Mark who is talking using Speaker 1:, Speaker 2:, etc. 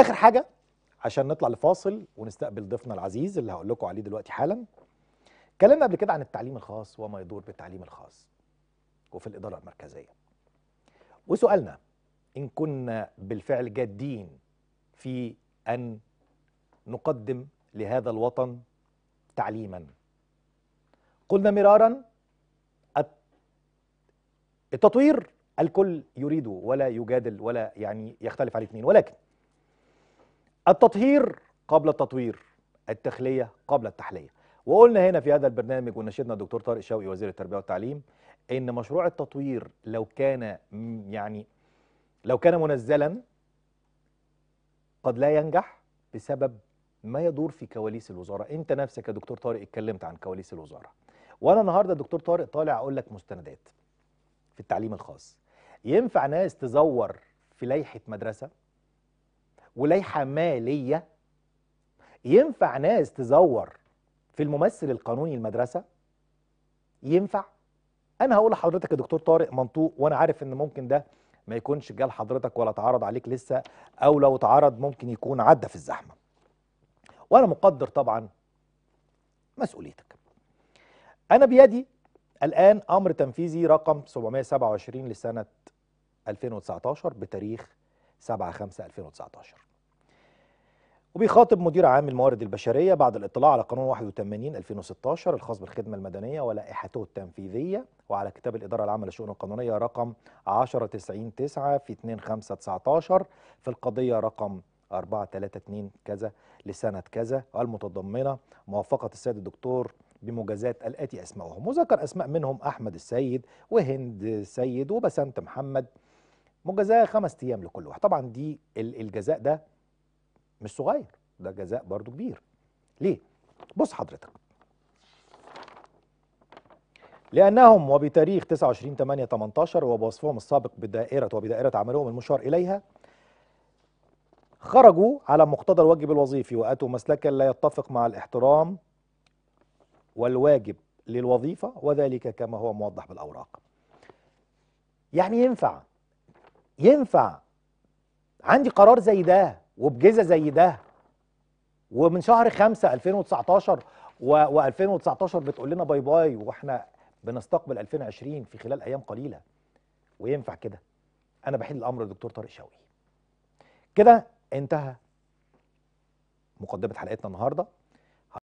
Speaker 1: اخر حاجه عشان نطلع لفاصل ونستقبل ضيفنا العزيز اللي هقول لكم عليه دلوقتي حالا اتكلمنا قبل كده عن التعليم الخاص وما يدور بالتعليم الخاص وفي الاداره المركزيه وسؤالنا ان كنا بالفعل جادين في ان نقدم لهذا الوطن تعليما قلنا مرارا التطوير الكل يريده ولا يجادل ولا يعني يختلف عليه اثنين ولكن التطهير قبل التطوير التخلية قبل التحلية وقلنا هنا في هذا البرنامج ونشدنا الدكتور طارق شوقي وزير التربية والتعليم ان مشروع التطوير لو كان يعني لو كان منزلا قد لا ينجح بسبب ما يدور في كواليس الوزارة انت نفسك يا دكتور طارق اتكلمت عن كواليس الوزارة وانا النهاردة دكتور طارق طالع اقول لك مستندات في التعليم الخاص ينفع ناس تزور في لائحة مدرسة ولائحه ماليه ينفع ناس تزور في الممثل القانوني المدرسه ينفع انا هقول لحضرتك يا دكتور طارق منطوق وانا عارف ان ممكن ده ما يكونش جال لحضرتك ولا اتعرض عليك لسه او لو اتعرض ممكن يكون عدى في الزحمه وانا مقدر طبعا مسؤوليتك انا بيدي الان امر تنفيذي رقم 727 لسنه 2019 بتاريخ 7 5 2019 وبيخاطب مدير عام الموارد البشرية بعد الاطلاع على قانون 81 2016 الخاص بالخدمة المدنية ولائحته التنفيذية وعلى كتاب الإدارة العامة للشؤون القانونية رقم 1099 في 2 5 19 في القضية رقم 432 كذا لسنة كذا المتضمنة موافقة السيد الدكتور بمجازات الآتي أسمائهم وذكر أسماء منهم أحمد السيد وهند السيد وبسنت محمد مجازاه خمس ايام لكل واحد طبعا دي الجزاء ده مش صغير ده جزاء برضو كبير ليه بص حضرتك لأنهم وبتاريخ 29 8 18 وبوصفهم السابق بدائرة وبدائرة عملهم المشار إليها خرجوا على مقتضى الواجب الوظيفي وأتوا مسلكا لا يتفق مع الاحترام والواجب للوظيفة وذلك كما هو موضح بالأوراق يعني ينفع ينفع عندي قرار زي ده وبجزة زي ده ومن شهر 5 2019 و 2019 بتقول لنا باي باي واحنا بنستقبل 2020 في خلال ايام قليله وينفع كده انا بحيل الامر للدكتور طارق شوقي كده انتهى مقدمه حلقتنا النهارده